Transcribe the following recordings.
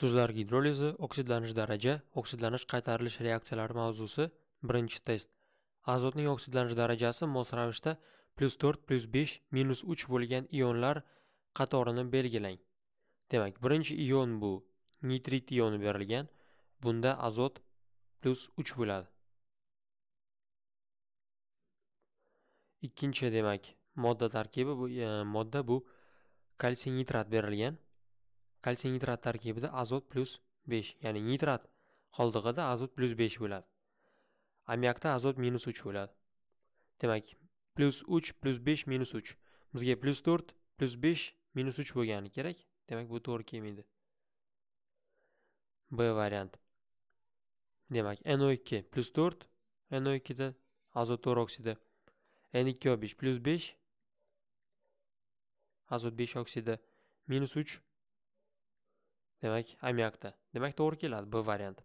tuzlar gidrolizi oksidlanish daraja oksidlanish qaytarilish reaksiyalari mavzusi birinchi test azotning oksidlanish darajasi mos ravishda plus 4, plus 5, minus 3 bo'lgan ionlar qatorini belgilang demak birinchi ion bu nitrit ioni berilgan bunda azot plus 3 bo'ladi ikkinchi demak modda tarkibi bu e, modda bu kalsiy nitrat berilgan kalsiy nitrat tarkibida azot plyus besh ya'ni nitrat qoldig'ida azot plyus besh bo'ladi ammiakda azot minus uch bo'ladi demak plyus uch plyus besh minus uch bizga plyus to'rt plyus besh minus uch bo'lgani kerak demak bu to'g'ri kelmaydi b variant demak no ikki plyus to'rt no ikkida azot to'rt oksidi n ikki o besh plyus besh azot besh oksidi minus uch demak ammiakda demak to'g'ri keladi b varianti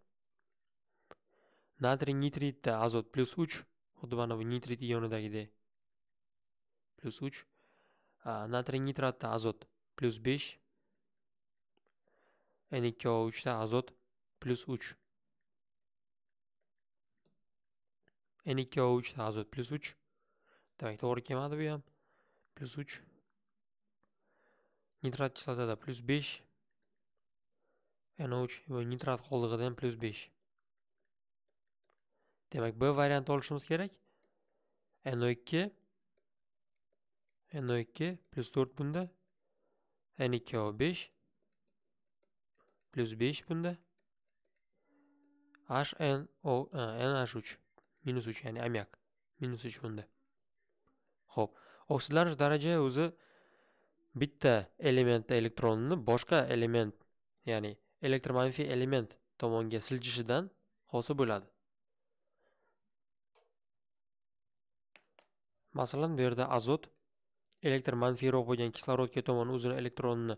natriy nitritda azot plyus uch xuddi mana bu nitrit ionidagidek plyus uch natriy nitratda azot plyus besh n ikki o uchda azot plyus uch n ikki o uchda azot plyus uch demak to'g'ri kelmadi bu ham plyus uch nitrat kislotada plyus besh NH va nitrat qoldig'idan plus 5. Demak, B variantini olishimiz kerak. NO2 NO2 plus 4 bunda. N2O5 plus 5 bunda. HNO NH3 minus 3 ya'ni ammiak minus 3 bunda. Xo'p, oksidlanish daraja o'zi bitta elementda elektronni boshqa element, ya'ni elektromanfiy element tomonga siljishidan hosil bo'ladi masalan bu yerda azot elektromanfiyroq bo'lgan kislorodga tomon o'zini elektronini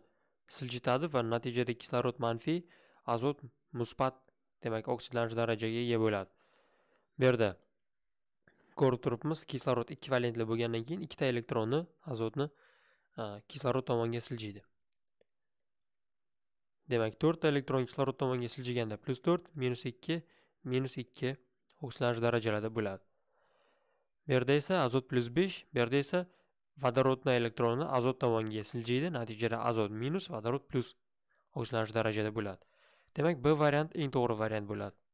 siljitadi va natijada kislorod manfiy azot musbat demak oksidlanish darajaga ega bo'ladi bu yerda ko'rib turibmiz kislorod valentli bo'lgandan keyin ikkita elektronni azotni kislorod tomonga siljiydi demak to'rtta elektron kislorod tomonga siljiganda plus 4, minus 2, minus 2 oksilanish darajalarida bo'ladi bu yerda esa azot plus 5, bu yerda esa vodorodni elektroni azot tomonga siljiydi natijada azot minus vodorod plus oksilanish darajada bo'ladi demak b variant eng to'g'ri variant bo'ladi